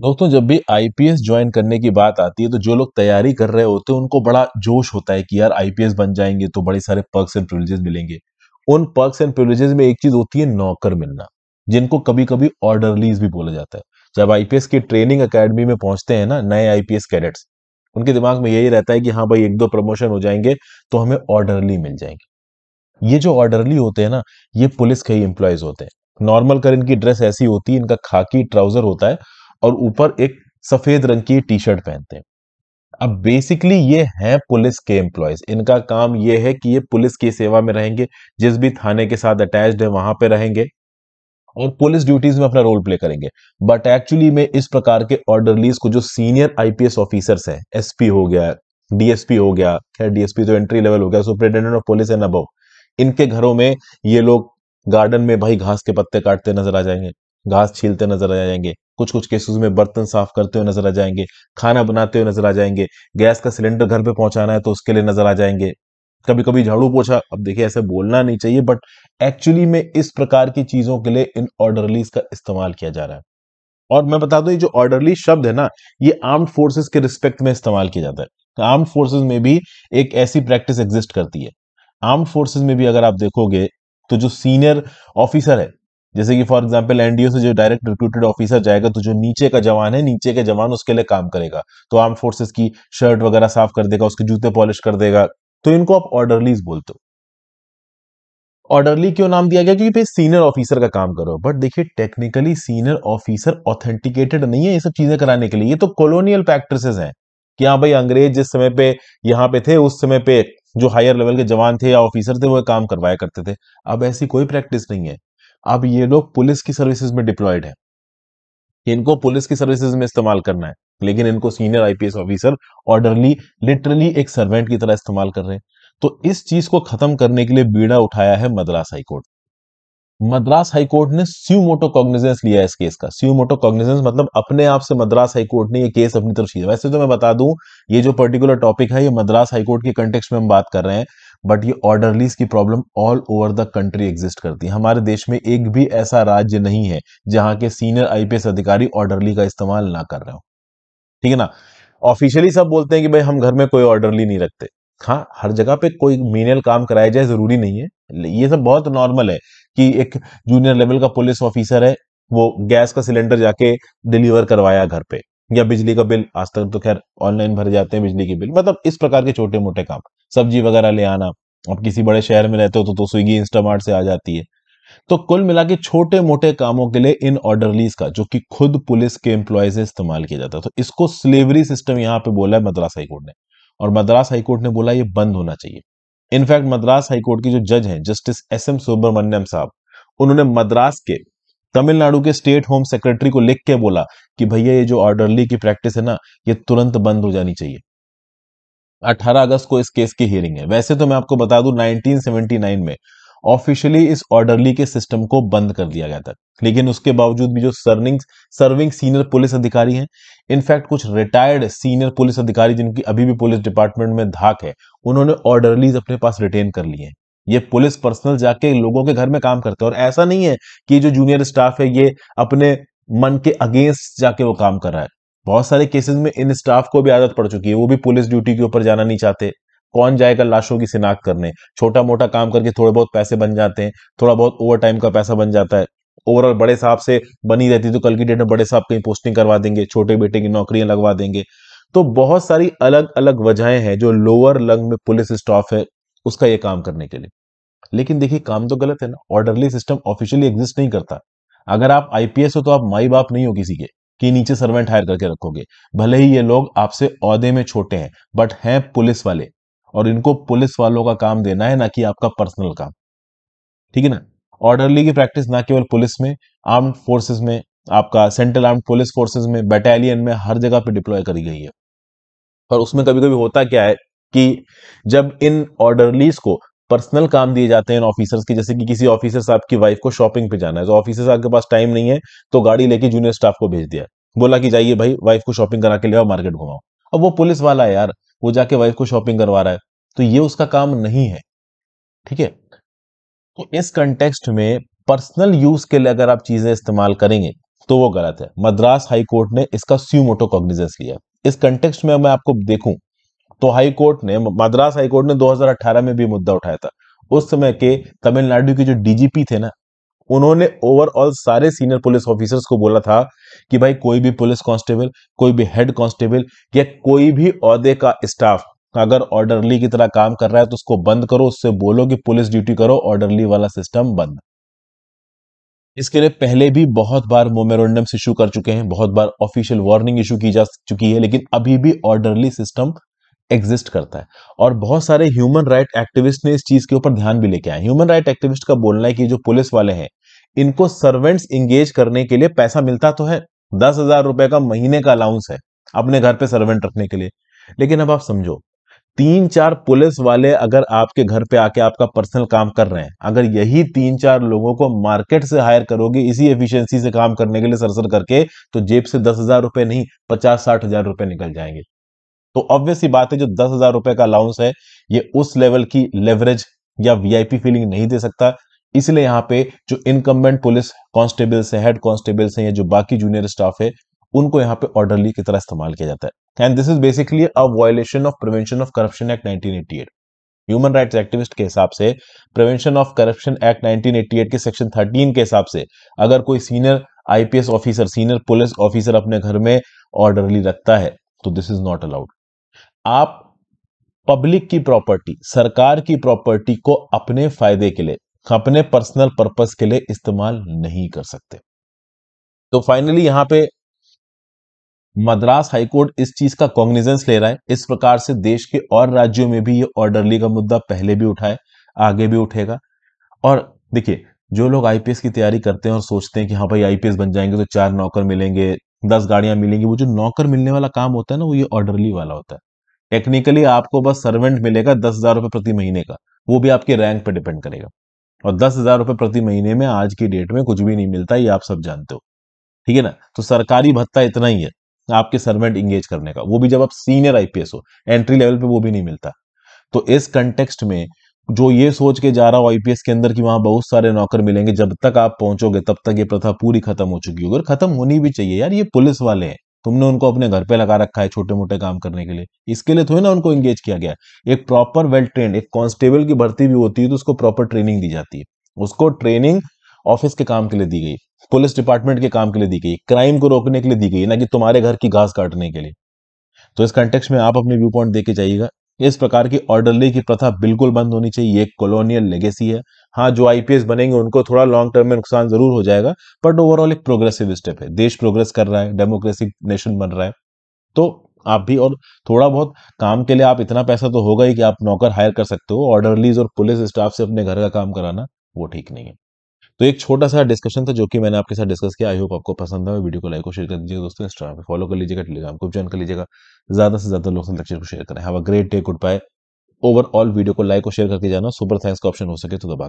दोस्तों जब भी आईपीएस ज्वाइन करने की बात आती है तो जो लोग तैयारी कर रहे होते हैं उनको बड़ा जोश होता है कि यार आईपीएस बन जाएंगे तो बड़े सारे पर्क्स एंड प्रिविलेजेस मिलेंगे उन पर्क्स एंड प्रिविलेजेस में एक चीज होती है नौकर मिलना जिनको कभी कभी ऑर्डरलीज भी बोला जाता है जब आईपीएस की ट्रेनिंग अकेडमी में पहुंचते हैं ना नए आईपीएस कैडेट्स उनके दिमाग में यही रहता है कि हाँ भाई एक दो प्रमोशन हो जाएंगे तो हमें ऑर्डरली मिल जाएंगे ये जो ऑर्डरली होते हैं ना ये पुलिस के ही एम्प्लॉयज होते हैं नॉर्मल कर इनकी ड्रेस ऐसी होती है इनका खाकी ट्राउजर होता है और ऊपर एक सफेद रंग की टी शर्ट पहनते हैं अब बेसिकली ये हैं पुलिस के एम्प्लॉयज इनका काम ये है कि ये पुलिस की सेवा में रहेंगे जिस भी थाने के साथ अटैच्ड है वहां पे रहेंगे और पुलिस ड्यूटीज में अपना रोल प्ले करेंगे बट एक्चुअली में इस प्रकार के ऑर्डरलीज को जो सीनियर आईपीएस ऑफिसर्स हैं एसपी हो गया डीएसपी हो गया खैर डीएसपी तो एंट्री लेवल हो गया superintendent of police and above इनके घरों में ये लोग गार्डन में भाई घास के पत्ते काटते नजर आ जाएंगे घास छीलते नजर आ जाएंगे कुछ कुछ केसेस में बर्तन साफ करते हुए नजर आ जाएंगे खाना बनाते हुए नजर आ जाएंगे गैस का सिलेंडर घर पे पहुंचाना है तो उसके लिए नजर आ जाएंगे कभी कभी झाड़ू पोछा अब देखिए ऐसे बोलना नहीं चाहिए बट एक्चुअली में इस प्रकार की चीजों के लिए इन ऑर्डरलीज का इस्तेमाल किया जा रहा है और मैं बता दू ये जो ऑर्डरली शब्द है ना ये आर्म्ड फोर्सेस के रिस्पेक्ट में इस्तेमाल किया जाता है आर्म्ड फोर्सेज में भी एक ऐसी प्रैक्टिस एग्जिस्ट करती है आर्म्ड फोर्सेज में भी अगर आप देखोगे तो जो सीनियर ऑफिसर है जैसे कि फॉर एग्जाम्पल एनडीओ से जो डायरेक्ट रिक्रूटेड ऑफिसर जाएगा तो जो नीचे का जवान है नीचे के जवान उसके लिए काम करेगा तो आर्म फोर्सेस की शर्ट वगैरह साफ कर देगा उसके जूते पॉलिश कर देगा तो इनको आप ऑर्डरलीज बोलते हो ऑर्डरली क्यों नाम दिया गया क्योंकि भाई सीनियर ऑफिसर का काम करो बट देखिए टेक्निकली सीनियर ऑफिसर ऑथेंटिकेटेड नहीं है ये सब चीजें कराने के लिए ये तो कॉलोनियल प्रैक्टिसेस हैं कि हाँ भाई अंग्रेज जिस समय पे यहाँ पे थे उस समय पे जो हायर लेवल के जवान थे या ऑफिसर थे वो काम करवाया करते थे अब ऐसी कोई प्रैक्टिस नहीं है अब ये लोग पुलिस की सर्विसेज में डिप्लॉयड है इनको पुलिस की सर्विसेज में इस्तेमाल करना है लेकिन इनको senior IPS officer orderly literally एक सर्वेंट की तरह इस्तेमाल कर रहे हैं तो इस चीज को खत्म करने के लिए बीड़ा उठाया है मद्रास हाईकोर्ट मद्रास हाईकोर्ट ने स्यू मोटो कॉग्निजेंस लिया इस केस का स्यू मोटो कॉग्निजेंस मतलब अपने आप से मद्रास हाईकोर्ट ने ये केस अपनी तरफ खींचा वैसे तो मैं बता दूं ये जो पर्टिकुलर टॉपिक है ये मद्रास हाईकोर्ट के कंटेक्स में हम बात कर रहे हैं बट ये ऑर्डरलीज की problem all over the country exist करती है हमारे देश में एक भी ऐसा राज्य नहीं है जहां के सीनियर आईपीएस अधिकारी ऑर्डरली का इस्तेमाल ना कर रहे हो ठीक है ना ऑफिशियली सब बोलते हैं कि भाई हम घर में कोई ऑर्डरली नहीं रखते हाँ हर जगह पे कोई मीनियल काम कराया जाए जरूरी नहीं है ये सब बहुत नॉर्मल है कि एक जूनियर लेवल का पुलिस ऑफिसर है वो गैस का सिलेंडर जाके डिलीवर करवाया घर पे या बिजली का बिल आज तक तो खैर ऑनलाइन भर जाते हैं बिजली के बिल मतलब इस प्रकार के छोटे मोटे काम सब्जी वगैरह ले आना आप किसी बड़े शहर में रहते हो तो, तो स्विगी इंस्टामार्ट से आ जाती है तो कुल मिला के छोटे मोटे कामों के लिए इन ऑर्डरलीज का जो कि खुद पुलिस के एम्प्लॉय से इस्तेमाल किया जाता है तो इसको स्लेवरी सिस्टम यहाँ पे बोला है मद्रास हाईकोर्ट ने और मद्रास हाईकोर्ट ने बोला ये बंद होना चाहिए इनफैक्ट मद्रास हाईकोर्ट के जो जज हैं जस्टिस एस एम सुब्रमण्यम साहब उन्होंने मद्रास के तमिलनाडु के स्टेट होम सेक्रेटरी को लिख के बोला कि भैया ये जो ऑर्डरली की प्रैक्टिस है ना ये तुरंत बंद हो जानी चाहिए 18 अगस्त को इस केस की हियरिंग है वैसे तो मैं आपको बता दूं 1979 में ऑफिशियली इस ऑर्डरली के सिस्टम को बंद कर दिया गया था लेकिन उसके बावजूद भी जो सर्विंग सर्विंग सीनियर पुलिस अधिकारी हैं इनफैक्ट कुछ रिटायर्ड सीनियर पुलिस अधिकारी जिनकी अभी भी पुलिस डिपार्टमेंट में धाक है उन्होंने ऑर्डरलीज अपने पास रिटेन कर लिए हैं ये पुलिस पर्सनल जाके लोगों के घर में काम करते हैं और ऐसा नहीं है कि जो जूनियर स्टाफ है ये अपने मन के अगेंस्ट जाके वो काम कर रहा है बहुत सारे केसेस में इन स्टाफ को भी आदत पड़ चुकी है वो भी पुलिस ड्यूटी के ऊपर जाना नहीं चाहते कौन जाएगा लाशों की शिनाख्त करने छोटा मोटा काम करके थोड़े बहुत पैसे बन जाते हैं थोड़ा बहुत ओवर टाइम का पैसा बन जाता है ओवरऑल बड़े साहब से बनी रहती तो कल की डेट में बड़े साहब कहीं पोस्टिंग करवा देंगे छोटे बेटे की नौकरियां लगवा देंगे तो बहुत सारी अलग अलग वजहें हैं जो लोअर लंग में पुलिस स्टाफ है उसका ये काम करने के लिए लेकिन देखिए काम तो गलत है ना ऑर्डरली सिस्टम ऑफिशियली एग्जिस्ट नहीं करता अगर आप आईपीएस हो तो आप माई बाप नहीं हो किसी के कि नीचे सर्वेंट हायर करके रखोगे भले ही ये लोग आपसे औहदे में छोटे हैं बट हैं पुलिस वाले और इनको पुलिस वालों का काम देना है ना कि आपका पर्सनल काम ठीक है ना ऑर्डरली की प्रैक्टिस ना केवल पुलिस में आर्म्ड फोर्सेस में आपका सेंट्रल आर्म्ड पुलिस फोर्सेस में बटालियन में हर जगह पे डिप्लॉय करी गई है और उसमें कभी कभी होता क्या है कि जब इन ऑर्डरलीज को पर्सनल काम दिए जाते हैं इन ऑफिसर्स की जैसे कि किसी ऑफिसर साहब की वाइफ को शॉपिंग पे जाना है तो ऑफिसर साहब के पास टाइम नहीं है तो गाड़ी लेके जूनियर स्टाफ को भेज दिया बोला कि जाइए भाई वाइफ को शॉपिंग करा के ले आओ मार्केट घुमाओ अब वो पुलिस वाला है यार वो जाके वाइफ को शॉपिंग करवा रहा है तो ये उसका काम नहीं है ठीक है तो इस कंटेक्स्ट में पर्सनल यूज के लिए अगर आप चीजें इस्तेमाल करेंगे तो वो गलत है मद्रास हाई कोर्ट ने इसका स्यूमोटो कॉग्निजेंस लिया इस कंटेक्स्ट में मैं आपको देखूं तो हाई कोर्ट ने मद्रास हाई कोर्ट ने 2018 में भी मुद्दा उठाया था उस समय के तमिलनाडु के जो डीजीपी थे ना उन्होंने ओवरऑल सारे सीनियर पुलिस ऑफिसर्स को बोला था कि भाई कोई भी पुलिस कांस्टेबल कोई भी हेड कांस्टेबल या कोई भी औहदे का स्टाफ अगर ऑर्डरली की तरह काम कर रहा है तो उसको बंद करो उससे बोलो कि पुलिस ड्यूटी करो ऑर्डरली वाला सिस्टम बंद इसके लिए पहले भी बहुत बार मोमेरोडम्स इशू कर चुके हैं बहुत बार ऑफिशियल वार्निंग इशू की जा चुकी है लेकिन अभी भी ऑर्डरली सिस्टम एग्जिस्ट करता है और बहुत सारे ह्यूमन राइट एक्टिविस्ट ने इस चीज के ऊपर ध्यान भी लेके आए ह्यूमन राइट एक्टिविस्ट का बोलना है कि जो पुलिस वाले हैं इनको सर्वेंट्स इंगेज करने के लिए पैसा मिलता तो है दस हजार रुपए का महीने का अलाउंस है अपने घर पे सर्वेंट रखने के लिए लेकिन अब आप समझो तीन चार पुलिस वाले अगर आपके घर पे आके आपका पर्सनल काम कर रहे हैं अगर यही तीन चार लोगों को मार्केट से हायर करोगे इसी एफिशिएंसी से काम करने के लिए सरसर करके तो जेब से दस हजार रुपए नहीं पचास साठ हजार रुपए निकल जाएंगे तो ऑब्वियस ही बात है जो दस हजार रुपए का अलाउंस है ये उस लेवल की लेवरेज या वीआईपी फीलिंग नहीं दे सकता इसलिए यहाँ पे जो इनकम्बेंट पुलिस कांस्टेबल्स हैं हेड कांस्टेबल्स हैं या जो बाकी जूनियर स्टाफ है उनको यहाँ पे ऑर्डरली की तरह इस्तेमाल किया जाता है and this is basically a violation of prevention of corruption act nineteen human rights activist के हिसाब से प्रिवेंशन ऑफ करप्शन एक्ट 1988 के सेक्शन 13 के हिसाब से अगर कोई senior IPS officer senior police officer अपने घर में ऑर्डरली रखता है तो दिस इज नॉट अलाउड आप पब्लिक की प्रॉपर्टी सरकार की प्रॉपर्टी को अपने फायदे के लिए अपने पर्सनल पर्पस के लिए इस्तेमाल नहीं कर सकते तो फाइनली यहां पे मद्रास हाईकोर्ट इस चीज का कॉग्निजेंस ले रहा है इस प्रकार से देश के और राज्यों में भी ये ऑर्डरली का मुद्दा पहले भी उठाए आगे भी उठेगा और देखिए जो लोग आईपीएस की तैयारी करते हैं और सोचते हैं कि हाँ भाई आईपीएस बन जाएंगे तो चार नौकर मिलेंगे दस गाड़ियां मिलेंगी वो जो नौकर मिलने वाला काम होता है ना वो ये ऑर्डरली वाला होता है टेक्निकली आपको बस सर्वेंट मिलेगा दस हजार रुपए प्रति महीने का वो भी आपके रैंक पर डिपेंड करेगा और दस हजार रुपये प्रति महीने में आज की डेट में कुछ भी नहीं मिलता ये आप सब जानते हो ठीक है ना तो सरकारी भत्ता इतना ही है आपके सर्वेंट इंगेज करने का वो भी जब आप सीनियर आईपीएस हो एंट्री लेवल पे वो भी नहीं मिलता तो इस कंटेक्स्ट में जो ये सोच के जा रहा हो आईपीएस के अंदर कि वहां बहुत सारे नौकर मिलेंगे जब तक आप पहुंचोगे तब तक ये प्रथा पूरी खत्म हो चुकी होगी और खत्म होनी भी चाहिए यार ये पुलिस वाले हैं तुमने उनको अपने घर पे लगा रखा है छोटे मोटे काम करने के लिए इसके लिए थोड़ी ना उनको एंगेज किया गया एक प्रॉपर वेल ट्रेंड एक कांस्टेबल की भर्ती भी होती है तो उसको प्रॉपर ट्रेनिंग दी जाती है उसको ट्रेनिंग ऑफिस के काम के लिए दी गई पुलिस डिपार्टमेंट के काम के लिए दी गई क्राइम को रोकने के लिए दी गई ना कि तुम्हारे घर की घास काटने के लिए तो इस कंटेक्स में आप अपने व्यू पॉइंट देके जाइएगा इस प्रकार की ऑर्डरली की प्रथा बिल्कुल बंद होनी चाहिए ये एक कॉलोनियल लेगेसी है हाँ जो आईपीएस बनेंगे उनको थोड़ा लॉन्ग टर्म में नुकसान जरूर हो जाएगा बट ओवरऑल एक प्रोग्रेसिव स्टेप है देश प्रोग्रेस कर रहा है डेमोक्रेसी नेशन बन रहा है तो आप भी और थोड़ा बहुत काम के लिए आप इतना पैसा तो होगा ही कि आप नौकर हायर कर सकते हो ऑर्डरलीज और पुलिस स्टाफ से अपने घर का काम कराना वो ठीक नहीं है तो एक छोटा सा डिस्कशन था जो कि मैंने आपके साथ डिस्कस किया आई होप आपको पसंद आया वीडियो को लाइक और शेयर कर दीजिएगा दोस्तों इंस्टाग्राम पे फॉलो कर लीजिएगा टेलीग्राम को ज्वाइन कर लीजिएगा ज्यादा से ज्यादा लोग लेक्चर को शेयर करें have a great day good bye overall video को लाइक और शेयर करके जाना सुपर थैंक्स का ऑप्शन हो सके तो दबा